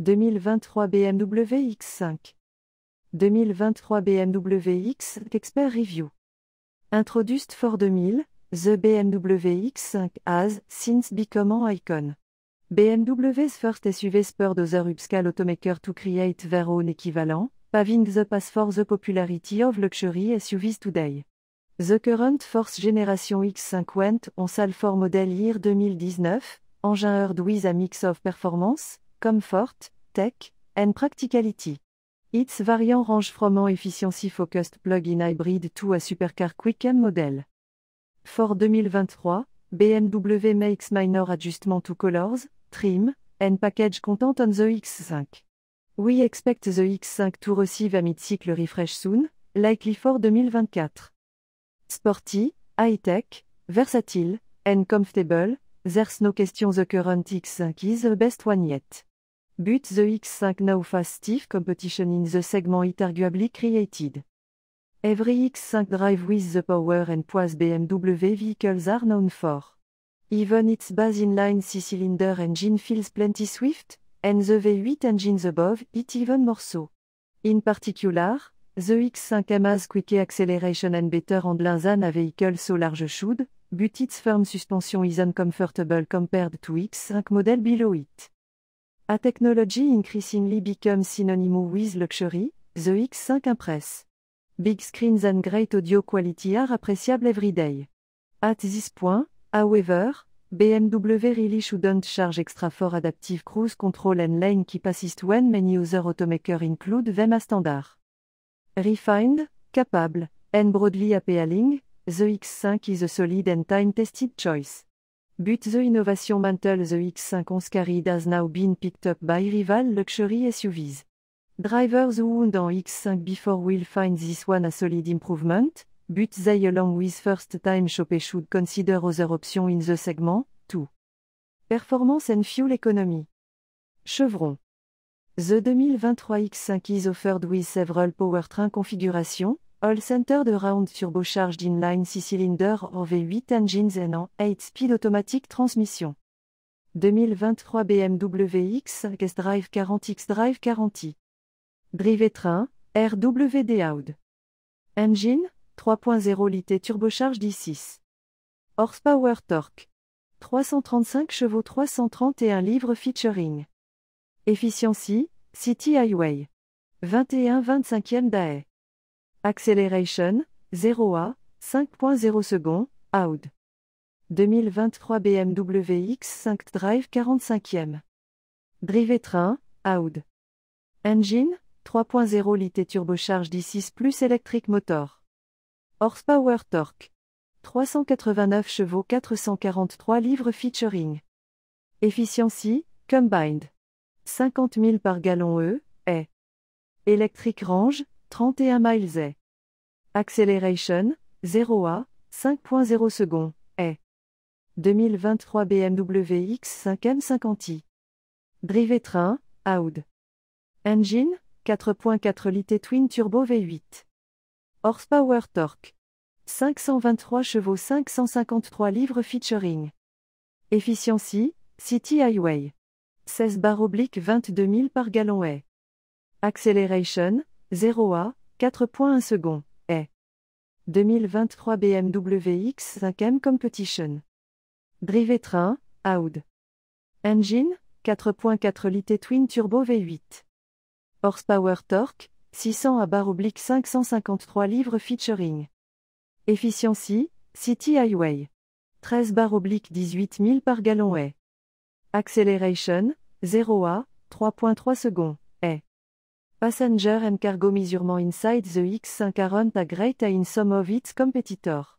2023 BMW X5 2023 BMW X Expert Review Introduced for 2000, the BMW X5 has since become an icon. BMW's first SUV spurred other upscale automaker to create their own equivalent, paving the path for the popularity of luxury SUVs today. The current fourth generation X5 went on sale for model year 2019, engine heard with a mix of performance, Comfort, Tech, and Practicality. Its variant range from an efficiency-focused plug-in hybrid to a supercar quick M model. Ford 2023, BMW makes minor adjustment to colors, trim, and package content on the X5. We expect the X5 to receive a mid-cycle refresh soon, likely for 2024. Sporty, high-tech, versatile, and comfortable, there's no question the current X5 is the best one yet. But the X5 now stiff competition in the segment it arguably created. Every X5 drive with the power and poise BMW vehicles are known for. Even its base inline six-cylinder engine feels plenty swift, and the V8 engines above it even more so. In particular, the X5 has Quick acceleration and better handling than a vehicle so large should, but its firm suspension is uncomfortable compared to X5 model below it. A technology increasingly become synonymous with luxury, the X5 impress. Big screens and great audio quality are appreciable every day. At this point, however, BMW really shouldn't charge extra for adaptive cruise control and lane keep assist when many other automakers include them as standard. Refined, capable, and broadly appealing, the X5 is a solid and time-tested choice. But the innovation mantle the X5 11 has now been picked up by rival luxury SUVs. Drivers who owned an X5 before will find this one a solid improvement, but they along with first time shoppers should consider other options in the segment, too. Performance and fuel economy. Chevron. The 2023 X5 is offered with several powertrain configurations, All Center de round turbocharged inline 6 cylinder en V8 engines and en 8 speed automatique transmission. 2023 BMW X Guest Drive 40X Drive 40i. train, RWD Out. Engine, 3.0 litre turbocharge i6. Horsepower torque. 335 chevaux 331 livres featuring. Efficiency, City Highway. 21 25e DAE. Acceleration, 0 à 5.0 secondes, out. 2023 BMW X5 Drive 45e. Drivetrain, train, out. Engine, 3.0 litre turbocharge D6 plus electric motor. Horsepower torque. 389 chevaux 443 livres featuring. Efficiency, combined. 50 000 par gallon E, e. Electric range, 31 miles a. Acceleration, 0 à 5.0 secondes, et. 2023 BMW X5M 50i. Drivetrain, train, Audi. Engine, 4.4 litres twin turbo V8. Horsepower torque. 523 chevaux 553 livres featuring. Efficiency, City Highway. 16 barres oblique 22 000 par gallon et. Acceleration, 0 à 4.1 secondes, E. 2023 BMW X 5M Competition. Drive train, Audi. Engine, 4.4 litres twin turbo V8. Horsepower torque, 600 à barre oblique 553 livres featuring. Efficiency, City Highway. 13 barre oblique 18 000 par gallon est. Acceleration, 0 à 3.3 secondes. Passenger and cargo measurement inside the X540 a great in some of its competitors.